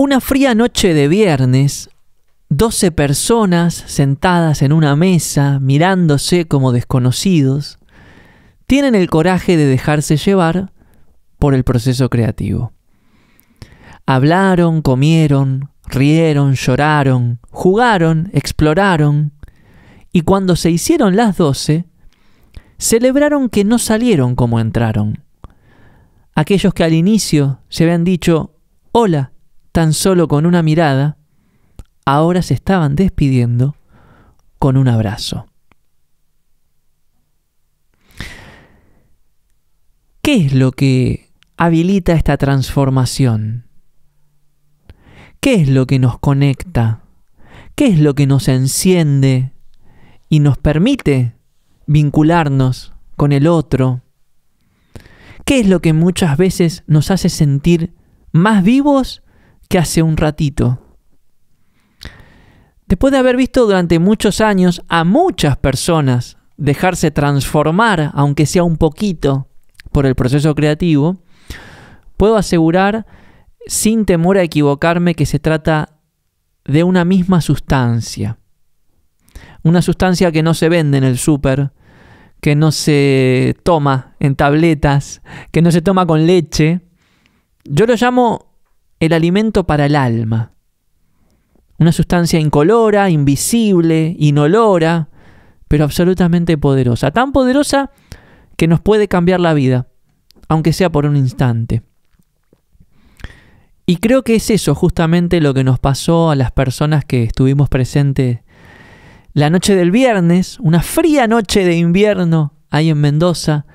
Una fría noche de viernes, 12 personas sentadas en una mesa, mirándose como desconocidos, tienen el coraje de dejarse llevar por el proceso creativo. Hablaron, comieron, rieron, lloraron, jugaron, exploraron, y cuando se hicieron las 12, celebraron que no salieron como entraron. Aquellos que al inicio se habían dicho, hola, tan solo con una mirada, ahora se estaban despidiendo con un abrazo. ¿Qué es lo que habilita esta transformación? ¿Qué es lo que nos conecta? ¿Qué es lo que nos enciende y nos permite vincularnos con el otro? ¿Qué es lo que muchas veces nos hace sentir más vivos que hace un ratito. Después de haber visto durante muchos años a muchas personas dejarse transformar, aunque sea un poquito, por el proceso creativo, puedo asegurar sin temor a equivocarme que se trata de una misma sustancia. Una sustancia que no se vende en el súper, que no se toma en tabletas, que no se toma con leche. Yo lo llamo el alimento para el alma. Una sustancia incolora, invisible, inolora, pero absolutamente poderosa. Tan poderosa que nos puede cambiar la vida, aunque sea por un instante. Y creo que es eso justamente lo que nos pasó a las personas que estuvimos presentes la noche del viernes, una fría noche de invierno ahí en Mendoza,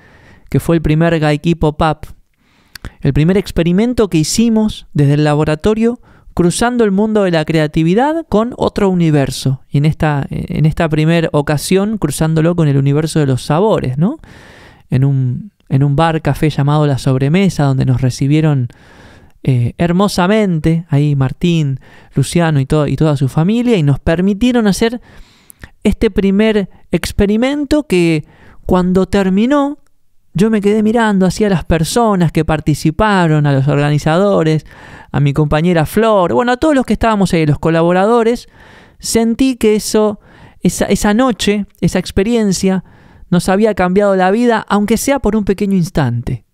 que fue el primer Gaikipo pop el primer experimento que hicimos desde el laboratorio cruzando el mundo de la creatividad con otro universo. Y en esta, en esta primera ocasión cruzándolo con el universo de los sabores, ¿no? En un, bar café llamado La Sobremesa, donde nos recibieron eh, hermosamente, ahí Martín, Luciano y, y toda su familia, y nos permitieron hacer este primer experimento que cuando terminó yo me quedé mirando hacia las personas que participaron, a los organizadores, a mi compañera Flor, bueno, a todos los que estábamos ahí, los colaboradores, sentí que eso, esa, noche, esa experiencia, nos había cambiado la vida, aunque sea por un pequeño instante.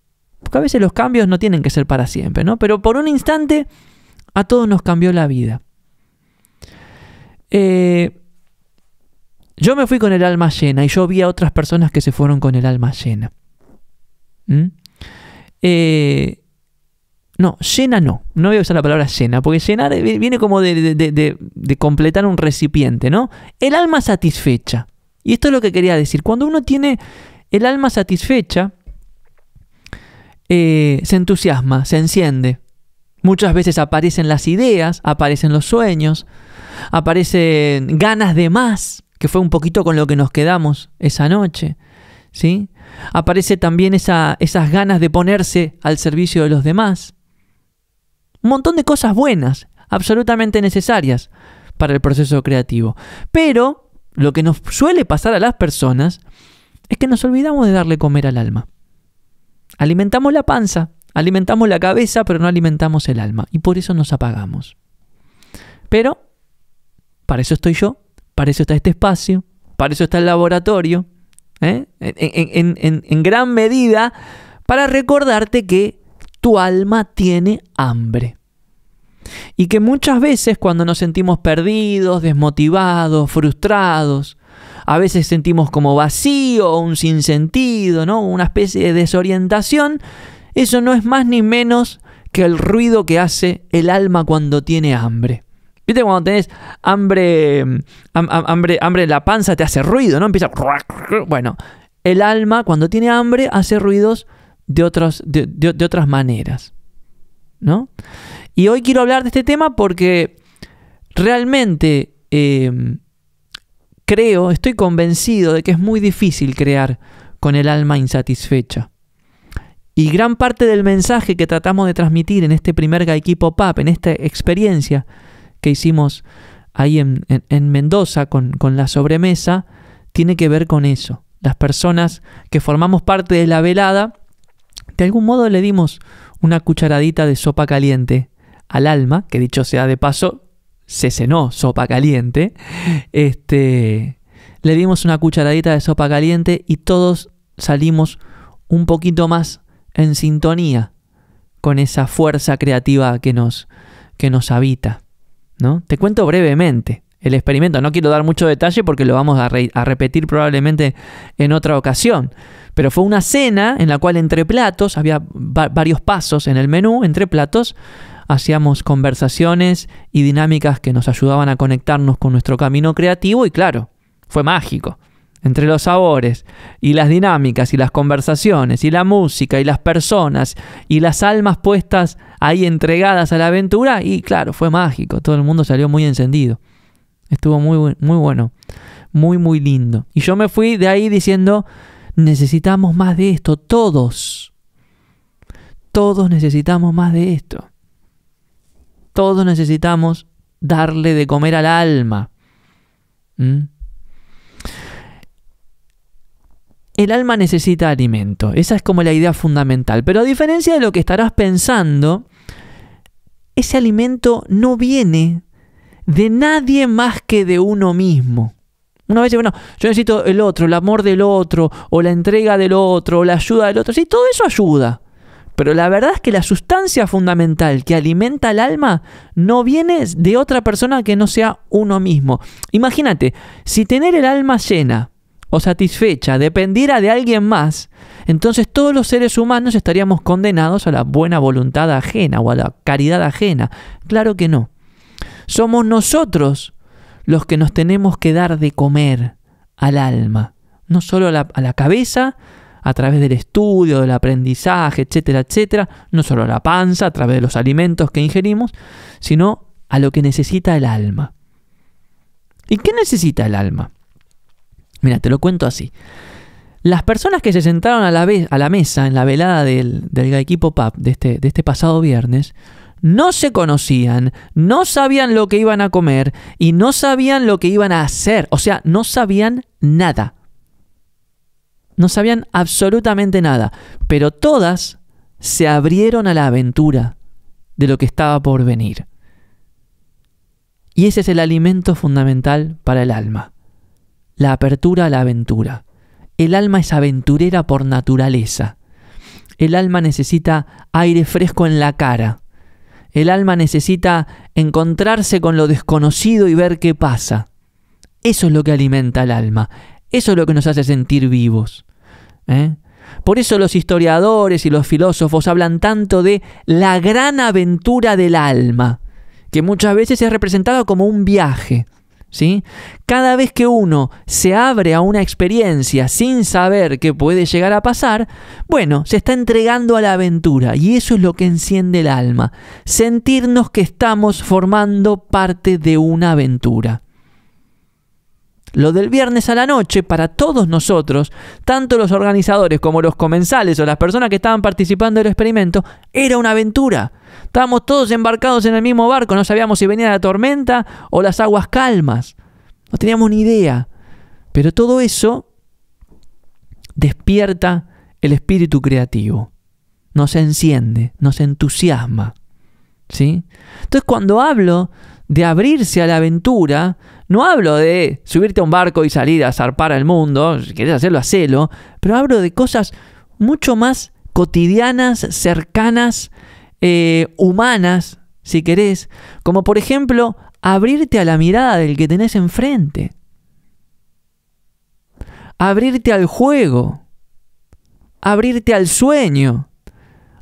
Porque a veces los cambios no tienen que ser para siempre, ¿no? Pero por un instante a todos nos cambió la vida. Eh, yo me fui con el alma llena y yo vi a otras personas que se fueron con el alma llena. ¿Mm? Eh, no, llena no. No voy a usar la palabra llena, porque llenar viene como de, completar un recipiente, ¿no? El alma satisfecha. Y esto es lo que quería decir. Cuando uno tiene el alma satisfecha, eh, se entusiasma, se enciende. Muchas veces aparecen las ideas, aparecen los sueños, aparecen ganas de más, que fue un poquito con lo que nos quedamos esa noche. ¿sí? Aparece también esa, esas ganas de ponerse al servicio de los demás. Un montón de cosas buenas, absolutamente necesarias para el proceso creativo. Pero lo que nos suele pasar a las personas es que nos olvidamos de darle comer al alma. Alimentamos la panza, alimentamos la cabeza, pero no alimentamos el alma. Y por eso nos apagamos. Pero, para eso estoy yo, para eso está este espacio, para eso está el laboratorio, ¿eh? en, gran medida, para recordarte que tu alma tiene hambre. Y que muchas veces cuando nos sentimos perdidos, desmotivados, frustrados, a veces sentimos como vacío un sinsentido, ¿no? Una especie de desorientación, eso no es más ni menos que el ruido que hace el alma cuando tiene hambre. ¿Viste cuando tenés hambre, hambre, hambre la panza te hace ruido, ¿no? Empieza... Bueno, el alma cuando tiene hambre hace ruidos de, de, otras maneras, ¿no? Y hoy quiero hablar de este tema porque realmente em, creo, estoy convencido de que es muy difícil crear con el alma insatisfecha. Y gran parte del mensaje que tratamos de transmitir en este primer Gaiki pop en esta experiencia, que hicimos ahí en, Mendoza con, la sobremesa tiene que ver con eso. Las personas que formamos parte de la velada, de algún modo le dimos una cucharadita de sopa caliente al alma, que dicho sea de paso, se cenó sopa caliente. Este, le dimos una cucharadita de sopa caliente y todos salimos un poquito más en sintonía con esa fuerza creativa que nos, que nos habita. Te cuento brevemente el experimento. No quiero dar mucho detalle porque lo vamos a, repetir probablemente en otra ocasión. Pero fue una cena en la cual entre platos, había varios pasos en el menú, entre platos, hacíamos conversaciones y dinámicas que nos ayudaban a conectarnos con nuestro camino creativo y claro, fue mágico entre los sabores y las dinámicas y las conversaciones y la música y las personas y las almas puestas ahí entregadas a la aventura y claro, fue mágico, todo el mundo salió muy encendido. Estuvo muy, muy bueno, muy, muy lindo. Y yo me fui de ahí diciendo, necesitamos más de esto, todos. Todos necesitamos más de esto. Todos necesitamos darle de comer al alma. ¿Mm? el alma necesita alimento. Esa es como la idea fundamental. Pero a diferencia de lo que estarás pensando, ese alimento no viene de nadie más que de uno mismo. Una vez, bueno, yo necesito el otro, el amor del otro, o la entrega del otro, o la ayuda del otro. Sí, todo eso ayuda. Pero la verdad es que la sustancia fundamental que alimenta al alma no viene de otra persona que no sea uno mismo. Imagínate, si tener el alma llena o satisfecha dependiera de alguien más, entonces todos los seres humanos estaríamos condenados a la buena voluntad ajena o a la caridad ajena. Claro que no. Somos nosotros los que nos tenemos que dar de comer al alma, no solo a la, cabeza, a través del estudio, del aprendizaje, etcétera, etcétera, no solo a la panza, a través de los alimentos que ingerimos, sino a lo que necesita el alma. ¿Y qué necesita el alma? Mira, te lo cuento así. Las personas que se sentaron a la, a la mesa en la velada del, equipo Pub este, de este pasado viernes no se conocían, no sabían lo que iban a comer y no sabían lo que iban a hacer. O sea, no sabían nada. No sabían absolutamente nada. Pero todas se abrieron a la aventura de lo que estaba por venir. Y ese es el alimento fundamental para el alma la apertura a la aventura. El alma es aventurera por naturaleza. El alma necesita aire fresco en la cara. El alma necesita encontrarse con lo desconocido y ver qué pasa. Eso es lo que alimenta al alma. Eso es lo que nos hace sentir vivos. ¿eh? Por eso los historiadores y los filósofos hablan tanto de la gran aventura del alma, que muchas veces es representada como un viaje. ¿sí? Cada vez que uno se abre a una experiencia sin saber qué puede llegar a pasar, bueno, se está entregando a la aventura y eso es lo que enciende el alma, sentirnos que estamos formando parte de una aventura. Lo del viernes a la noche, para todos nosotros, tanto los organizadores como los comensales o las personas que estaban participando del experimento, era una aventura. Estábamos todos embarcados en el mismo barco, no sabíamos si venía la tormenta o las aguas calmas. No teníamos ni idea. Pero todo eso despierta el espíritu creativo. Nos enciende, nos entusiasma. ¿Sí? Entonces cuando hablo de abrirse a la aventura, no hablo de subirte a un barco y salir a zarpar al mundo, si querés hacerlo, hacelo, pero hablo de cosas mucho más cotidianas, cercanas, eh, humanas, si querés, como por ejemplo abrirte a la mirada del que tenés enfrente, abrirte al juego, abrirte al sueño,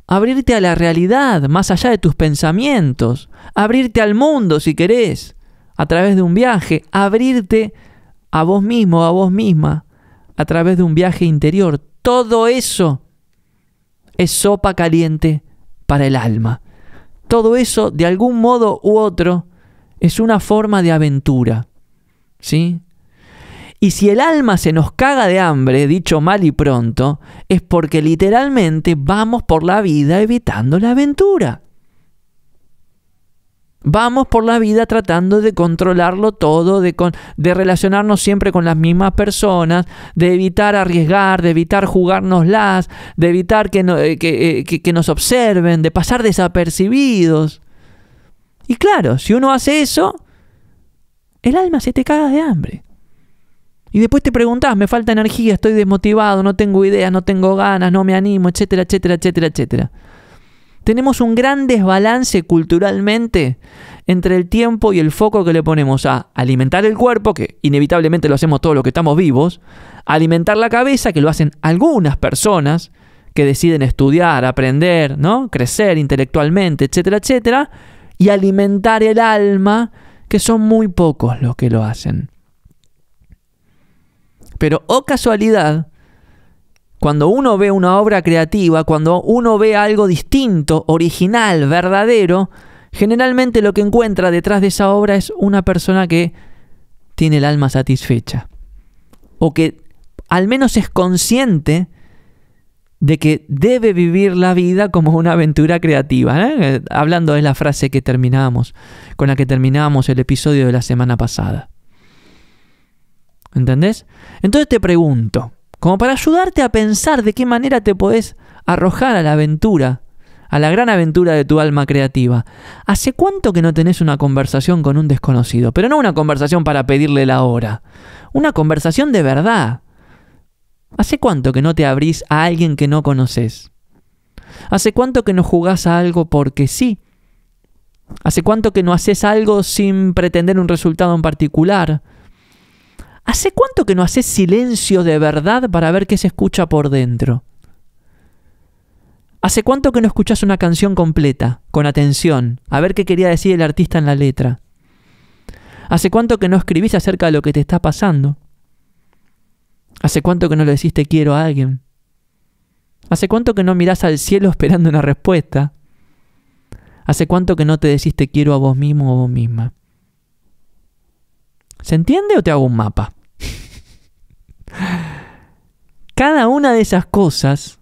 abrirte a la realidad más allá de tus pensamientos, abrirte al mundo si querés, a través de un viaje, abrirte a vos mismo, a vos misma, a través de un viaje interior. Todo eso es sopa caliente para el alma. Todo eso, de algún modo u otro, es una forma de aventura. ¿Sí? Y si el alma se nos caga de hambre, dicho mal y pronto, es porque literalmente vamos por la vida evitando la aventura. Vamos por la vida tratando de controlarlo todo, de, relacionarnos siempre con las mismas personas, de evitar arriesgar, de evitar jugárnoslas, de evitar eh, eh, que, nos observen, de pasar desapercibidos. Y claro, si uno hace eso, el alma se te caga de hambre. Y después te preguntas, me falta energía, estoy desmotivado, no tengo ideas, no tengo ganas, no me animo, etcétera, etcétera, etcétera, etcétera tenemos un gran desbalance culturalmente entre el tiempo y el foco que le ponemos a alimentar el cuerpo, que inevitablemente lo hacemos todos los que estamos vivos, alimentar la cabeza, que lo hacen algunas personas que deciden estudiar, aprender, ¿no? crecer intelectualmente, etcétera, etcétera, y alimentar el alma, que son muy pocos los que lo hacen. Pero, o oh casualidad, cuando uno ve una obra creativa, cuando uno ve algo distinto, original, verdadero, generalmente lo que encuentra detrás de esa obra es una persona que tiene el alma satisfecha. O que al menos es consciente de que debe vivir la vida como una aventura creativa. ¿eh? Eh, hablando de la frase que terminamos, con la que terminamos el episodio de la semana pasada. ¿Entendés? Entonces te pregunto, como para ayudarte a pensar de qué manera te podés arrojar a la aventura, a la gran aventura de tu alma creativa. ¿Hace cuánto que no tenés una conversación con un desconocido? Pero no una conversación para pedirle la hora, una conversación de verdad. ¿Hace cuánto que no te abrís a alguien que no conoces? ¿Hace cuánto que no jugás a algo porque sí? ¿Hace cuánto que no haces algo sin pretender un resultado en particular? ¿Hace cuánto que no haces silencio de verdad para ver qué se escucha por dentro? ¿Hace cuánto que no escuchas una canción completa, con atención, a ver qué quería decir el artista en la letra? ¿Hace cuánto que no escribís acerca de lo que te está pasando? ¿Hace cuánto que no le decís quiero a alguien? ¿Hace cuánto que no mirás al cielo esperando una respuesta? ¿Hace cuánto que no te dijiste quiero a vos mismo o vos misma? ¿Se entiende o te hago un mapa? Cada una de esas cosas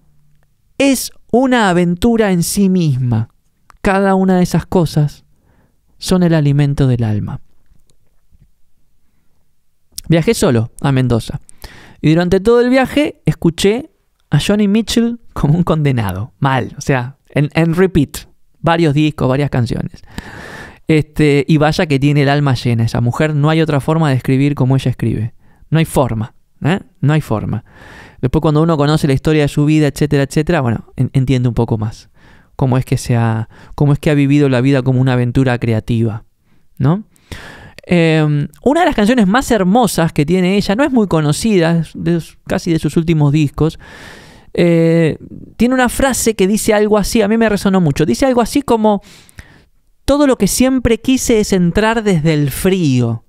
es una aventura en sí misma. Cada una de esas cosas son el alimento del alma. Viajé solo a Mendoza y durante todo el viaje escuché a Johnny Mitchell como un condenado, mal, o sea, en, repeat, varios discos, varias canciones. Este, y vaya que tiene el alma llena esa mujer, no hay otra forma de escribir como ella escribe, no hay forma. ¿eh? No hay forma. Después cuando uno conoce la historia de su vida, etcétera, etcétera, bueno, entiende un poco más cómo es que ha, cómo es que ha vivido la vida como una aventura creativa, ¿no? Em, una de las canciones más hermosas que tiene ella, no es muy conocida, casi de sus últimos discos, eh, tiene una frase que dice algo así, a mí me resonó mucho, dice algo así como, todo lo que siempre quise es entrar desde el frío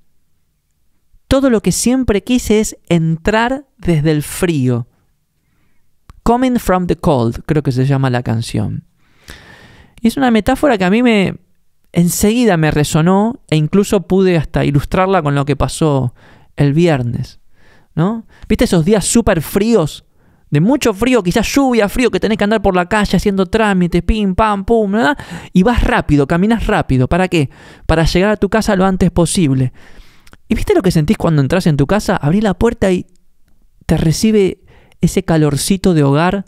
todo lo que siempre quise es entrar desde el frío. Coming from the cold, creo que se llama la canción. Y es una metáfora que a mí me enseguida me resonó e incluso pude hasta ilustrarla con lo que pasó el viernes. ¿No? ¿Viste esos días súper fríos? De mucho frío, quizás lluvia, frío, que tenés que andar por la calle haciendo trámites, pim, pam, pum, ¿verdad? y vas rápido, caminas rápido. ¿Para qué? Para llegar a tu casa lo antes posible. ¿Y viste lo que sentís cuando entras en tu casa? Abrís la puerta y te recibe ese calorcito de hogar,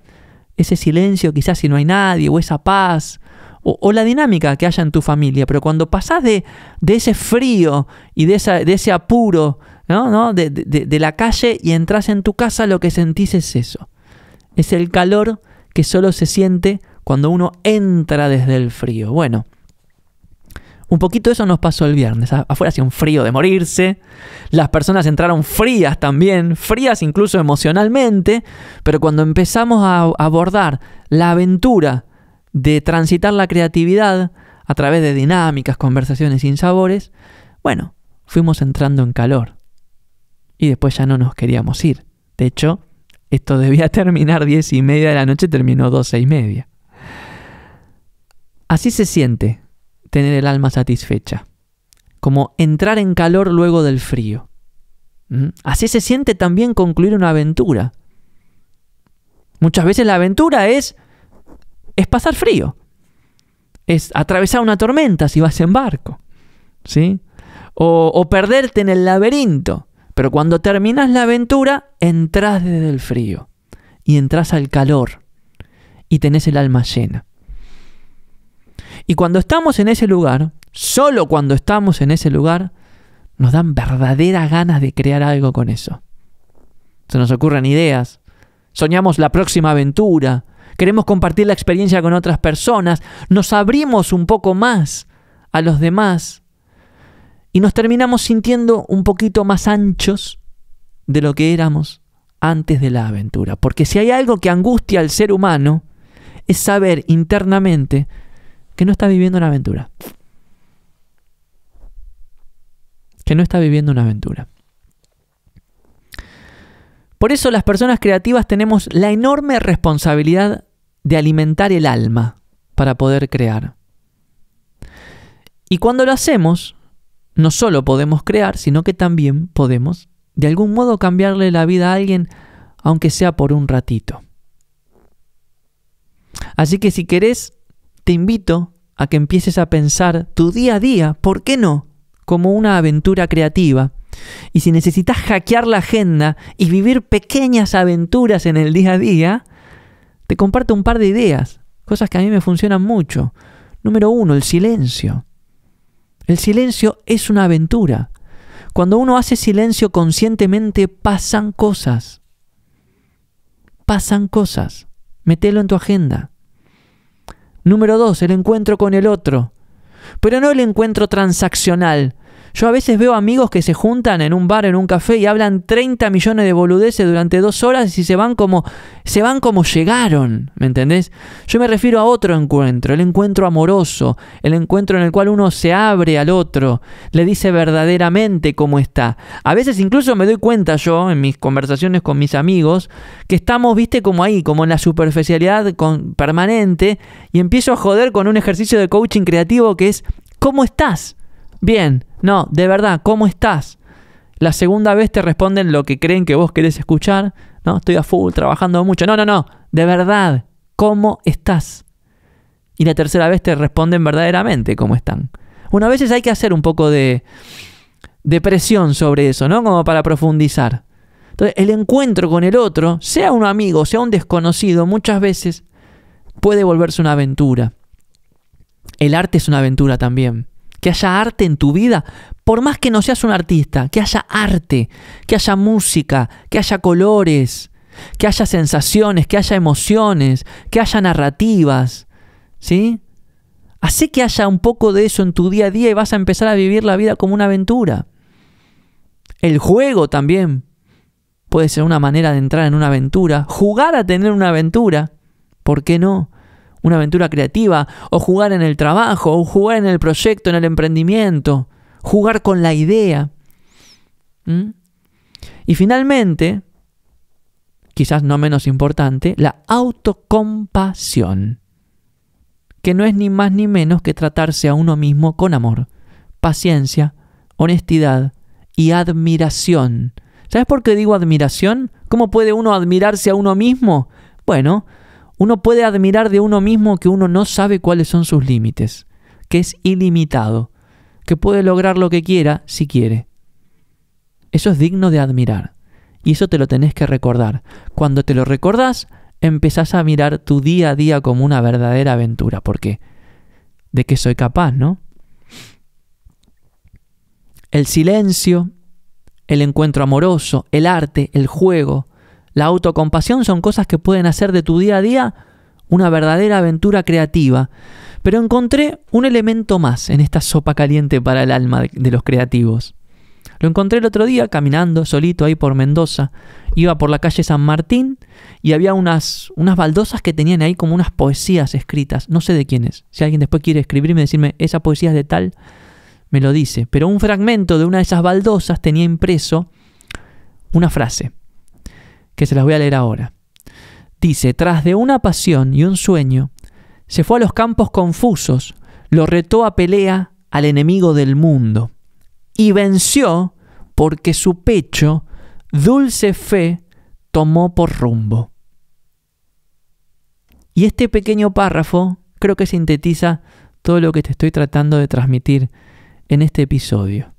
ese silencio quizás si no hay nadie, o esa paz, o, la dinámica que haya en tu familia. Pero cuando pasás de, ese frío y de, ese apuro ¿no? De, de la calle y entras en tu casa, lo que sentís es eso. Es el calor que solo se siente cuando uno entra desde el frío. Bueno, un poquito de eso nos pasó el viernes. Afuera hacía un frío de morirse. Las personas entraron frías también, frías incluso emocionalmente. Pero cuando empezamos a abordar la aventura de transitar la creatividad a través de dinámicas, conversaciones sin sabores, bueno, fuimos entrando en calor. Y después ya no nos queríamos ir. De hecho, esto debía terminar diez y media de la noche, terminó 12 y media. Así se siente tener el alma satisfecha, como entrar en calor luego del frío. ¿Mm? Así se siente también concluir una aventura. Muchas veces la aventura es, es pasar frío, es atravesar una tormenta si vas en barco, ¿sí? o, o perderte en el laberinto. Pero cuando terminas la aventura, entras desde el frío y entras al calor y tenés el alma llena. Y cuando estamos en ese lugar, solo cuando estamos en ese lugar, nos dan verdaderas ganas de crear algo con eso. Se nos ocurren ideas, soñamos la próxima aventura, queremos compartir la experiencia con otras personas, nos abrimos un poco más a los demás y nos terminamos sintiendo un poquito más anchos de lo que éramos antes de la aventura. Porque si hay algo que angustia al ser humano, es saber internamente que no está viviendo una aventura. Que no está viviendo una aventura. Por eso las personas creativas tenemos la enorme responsabilidad de alimentar el alma para poder crear. Y cuando lo hacemos, no solo podemos crear, sino que también podemos, de algún modo, cambiarle la vida a alguien, aunque sea por un ratito. Así que si querés te invito a que empieces a pensar tu día a día, ¿por qué no? Como una aventura creativa. Y si necesitas hackear la agenda y vivir pequeñas aventuras en el día a día, te comparto un par de ideas, cosas que a mí me funcionan mucho. Número uno, el silencio. El silencio es una aventura. Cuando uno hace silencio conscientemente pasan cosas. Pasan cosas. Metelo en tu agenda. Número dos, el encuentro con el otro. Pero no el encuentro transaccional, yo a veces veo amigos que se juntan en un bar, en un café y hablan 30 millones de boludeces durante dos horas y se van como, se van como llegaron, ¿me entendés? Yo me refiero a otro encuentro, el encuentro amoroso, el encuentro en el cual uno se abre al otro, le dice verdaderamente cómo está. A veces incluso me doy cuenta yo en mis conversaciones con mis amigos que estamos, viste, como ahí, como en la superficialidad con, permanente y empiezo a joder con un ejercicio de coaching creativo que es ¿cómo estás? Bien, no, de verdad, ¿cómo estás? La segunda vez te responden lo que creen que vos querés escuchar. No, estoy a full, trabajando mucho. No, no, no, de verdad, ¿cómo estás? Y la tercera vez te responden verdaderamente cómo están. Una a veces hay que hacer un poco de, de presión sobre eso, ¿no? Como para profundizar. Entonces, el encuentro con el otro, sea un amigo, sea un desconocido, muchas veces puede volverse una aventura. El arte es una aventura también que haya arte en tu vida, por más que no seas un artista, que haya arte, que haya música, que haya colores, que haya sensaciones, que haya emociones, que haya narrativas, ¿sí? hace que haya un poco de eso en tu día a día y vas a empezar a vivir la vida como una aventura. El juego también puede ser una manera de entrar en una aventura. Jugar a tener una aventura, ¿por qué no? una aventura creativa, o jugar en el trabajo, o jugar en el proyecto, en el emprendimiento, jugar con la idea. Y finalmente, quizás no menos importante, la autocompasión, que no es ni más ni menos que tratarse a uno mismo con amor, paciencia, honestidad y admiración. ¿Sabes por qué digo admiración? ¿Cómo puede uno admirarse a uno mismo? Bueno, uno puede admirar de uno mismo que uno no sabe cuáles son sus límites, que es ilimitado, que puede lograr lo que quiera si quiere. Eso es digno de admirar. Y eso te lo tenés que recordar. Cuando te lo recordás, empezás a mirar tu día a día como una verdadera aventura, porque de qué soy capaz, ¿no? El silencio, el encuentro amoroso, el arte, el juego, la autocompasión son cosas que pueden hacer de tu día a día una verdadera aventura creativa. Pero encontré un elemento más en esta sopa caliente para el alma de los creativos. Lo encontré el otro día caminando solito ahí por Mendoza. Iba por la calle San Martín y había unas, unas baldosas que tenían ahí como unas poesías escritas. No sé de quiénes. Si alguien después quiere escribirme y decirme esa poesía es de tal, me lo dice. Pero un fragmento de una de esas baldosas tenía impreso una frase que se las voy a leer ahora. Dice, tras de una pasión y un sueño, se fue a los campos confusos, lo retó a pelea al enemigo del mundo, y venció porque su pecho, dulce fe, tomó por rumbo. Y este pequeño párrafo creo que sintetiza todo lo que te estoy tratando de transmitir en este episodio.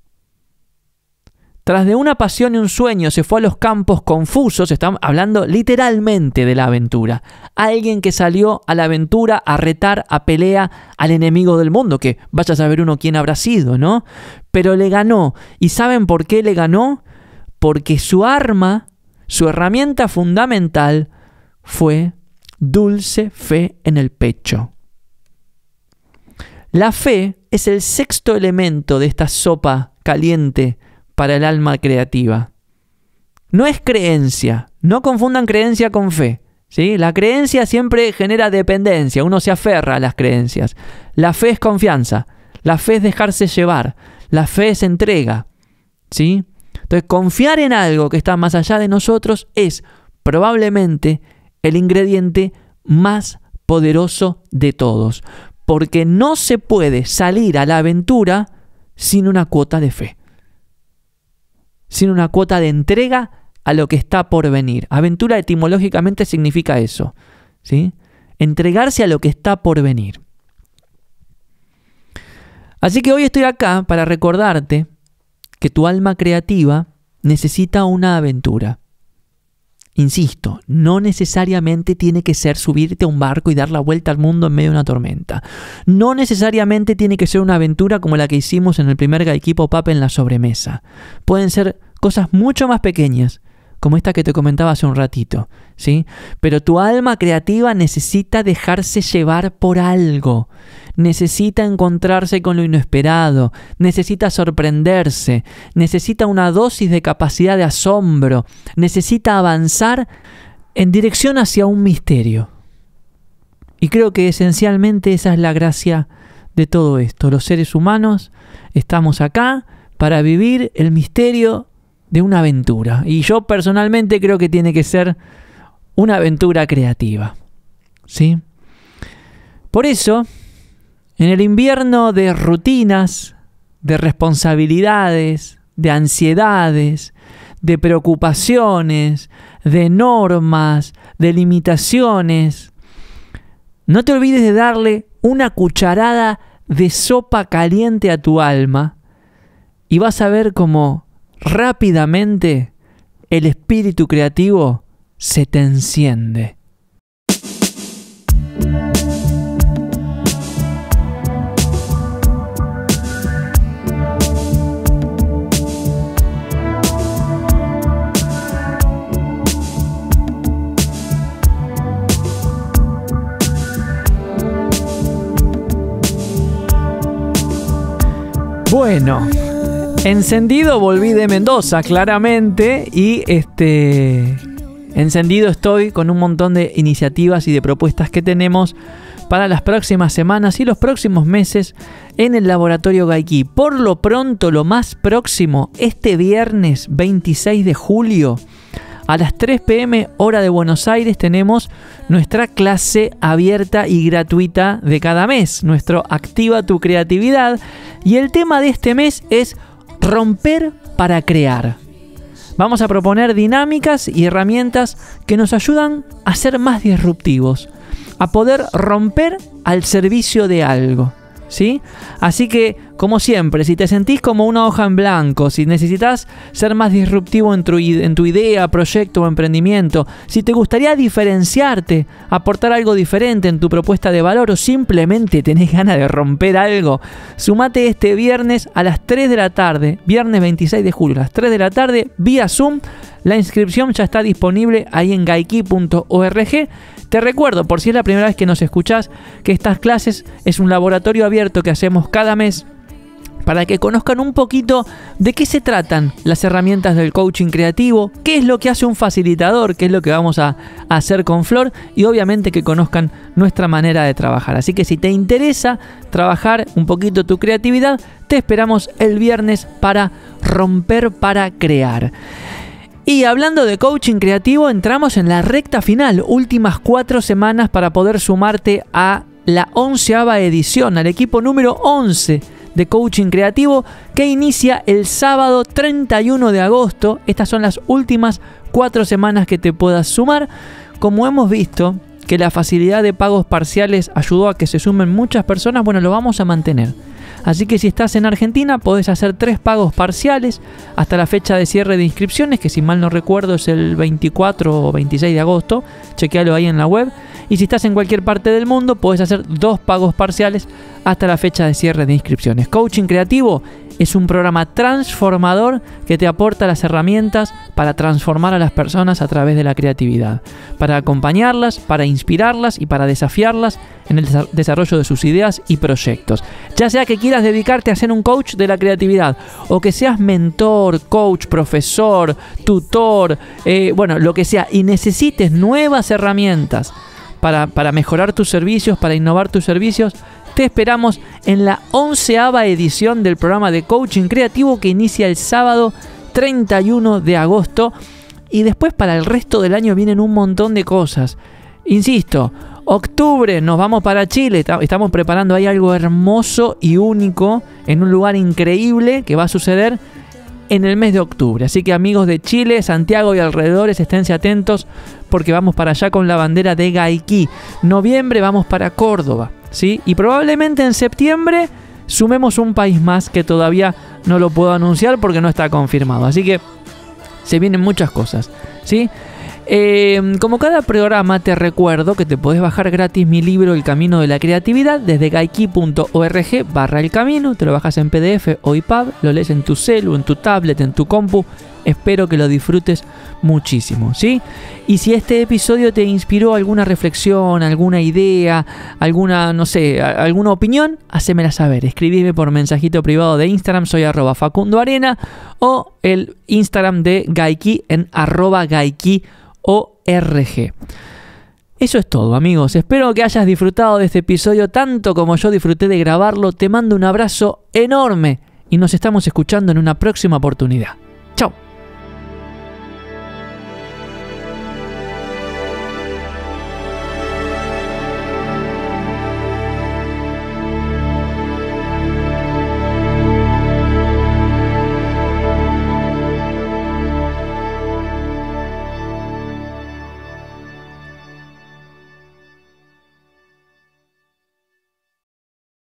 Tras de una pasión y un sueño, se fue a los campos confusos, estamos hablando literalmente de la aventura. Alguien que salió a la aventura a retar a pelea al enemigo del mundo, que vaya a saber uno quién habrá sido, ¿no? Pero le ganó. ¿Y saben por qué le ganó? Porque su arma, su herramienta fundamental fue dulce fe en el pecho. La fe es el sexto elemento de esta sopa caliente para el alma creativa. No es creencia, no confundan creencia con fe. ¿sí? La creencia siempre genera dependencia, uno se aferra a las creencias. La fe es confianza, la fe es dejarse llevar, la fe es entrega. ¿sí? Entonces, confiar en algo que está más allá de nosotros es probablemente el ingrediente más poderoso de todos, porque no se puede salir a la aventura sin una cuota de fe sin una cuota de entrega a lo que está por venir. Aventura etimológicamente significa eso, ¿sí? Entregarse a lo que está por venir. Así que hoy estoy acá para recordarte que tu alma creativa necesita una aventura. Insisto, no necesariamente tiene que ser subirte a un barco y dar la vuelta al mundo en medio de una tormenta. No necesariamente tiene que ser una aventura como la que hicimos en el primer equipo pape en la sobremesa. Pueden ser cosas mucho más pequeñas como esta que te comentaba hace un ratito, ¿sí? Pero tu alma creativa necesita dejarse llevar por algo, necesita encontrarse con lo inesperado, necesita sorprenderse, necesita una dosis de capacidad de asombro, necesita avanzar en dirección hacia un misterio. Y creo que esencialmente esa es la gracia de todo esto. Los seres humanos estamos acá para vivir el misterio de una aventura. Y yo personalmente creo que tiene que ser una aventura creativa. ¿Sí? Por eso, en el invierno de rutinas, de responsabilidades, de ansiedades, de preocupaciones, de normas, de limitaciones, no te olvides de darle una cucharada de sopa caliente a tu alma y vas a ver cómo rápidamente el espíritu creativo se te enciende. Bueno, Encendido volví de Mendoza, claramente, y este encendido estoy con un montón de iniciativas y de propuestas que tenemos para las próximas semanas y los próximos meses en el laboratorio Gaiki. Por lo pronto, lo más próximo, este viernes 26 de julio, a las 3 pm hora de Buenos Aires tenemos nuestra clase abierta y gratuita de cada mes, nuestro Activa tu Creatividad. Y el tema de este mes es Romper para crear. Vamos a proponer dinámicas y herramientas que nos ayudan a ser más disruptivos, a poder romper al servicio de algo. ¿sí? Así que, como siempre, si te sentís como una hoja en blanco, si necesitas ser más disruptivo en tu, en tu idea, proyecto o emprendimiento, si te gustaría diferenciarte, aportar algo diferente en tu propuesta de valor o simplemente tenés ganas de romper algo, sumate este viernes a las 3 de la tarde, viernes 26 de julio, a las 3 de la tarde, vía Zoom. La inscripción ya está disponible ahí en gaiki.org te recuerdo, por si es la primera vez que nos escuchás, que estas clases es un laboratorio abierto que hacemos cada mes para que conozcan un poquito de qué se tratan las herramientas del coaching creativo, qué es lo que hace un facilitador, qué es lo que vamos a, hacer con Flor y obviamente que conozcan nuestra manera de trabajar. Así que si te interesa trabajar un poquito tu creatividad, te esperamos el viernes para romper para crear. Y hablando de coaching creativo, entramos en la recta final, últimas cuatro semanas para poder sumarte a la onceava edición, al equipo número 11 de coaching creativo que inicia el sábado 31 de agosto. Estas son las últimas cuatro semanas que te puedas sumar. Como hemos visto que la facilidad de pagos parciales ayudó a que se sumen muchas personas, bueno, lo vamos a mantener. Así que si estás en Argentina podés hacer tres pagos parciales hasta la fecha de cierre de inscripciones, que si mal no recuerdo es el 24 o 26 de agosto, chequealo ahí en la web. Y si estás en cualquier parte del mundo podés hacer dos pagos parciales hasta la fecha de cierre de inscripciones. Coaching creativo es un programa transformador que te aporta las herramientas para transformar a las personas a través de la creatividad, para acompañarlas, para inspirarlas y para desafiarlas en el desarrollo de sus ideas y proyectos. Ya sea que quieras dedicarte a ser un coach de la creatividad o que seas mentor, coach, profesor, tutor, eh, bueno, lo que sea, y necesites nuevas herramientas para, para mejorar tus servicios, para innovar tus servicios, te esperamos en la onceava edición del programa de coaching creativo que inicia el sábado 31 de agosto. Y después para el resto del año vienen un montón de cosas. Insisto, octubre nos vamos para Chile. Estamos preparando ahí algo hermoso y único en un lugar increíble que va a suceder en el mes de octubre. Así que amigos de Chile, Santiago y alrededores, esténse atentos porque vamos para allá con la bandera de Gaiquí. Noviembre vamos para Córdoba, ¿sí? Y probablemente en septiembre sumemos un país más que todavía no lo puedo anunciar porque no está confirmado. Así que se vienen muchas cosas, ¿sí? Eh, como cada programa te recuerdo que te podés bajar gratis mi libro El Camino de la Creatividad desde gaiki.org barra el camino, te lo bajas en PDF o iPad, lo lees en tu celu, en tu tablet, en tu compu, Espero que lo disfrutes muchísimo, ¿sí? Y si este episodio te inspiró alguna reflexión, alguna idea, alguna, no sé, alguna opinión, hacémela saber. Escribime por mensajito privado de Instagram, soy arroba Facundo Arena, o el Instagram de Gaiki en arroba Gaiki Eso es todo amigos, espero que hayas disfrutado de este episodio tanto como yo disfruté de grabarlo, te mando un abrazo enorme y nos estamos escuchando en una próxima oportunidad.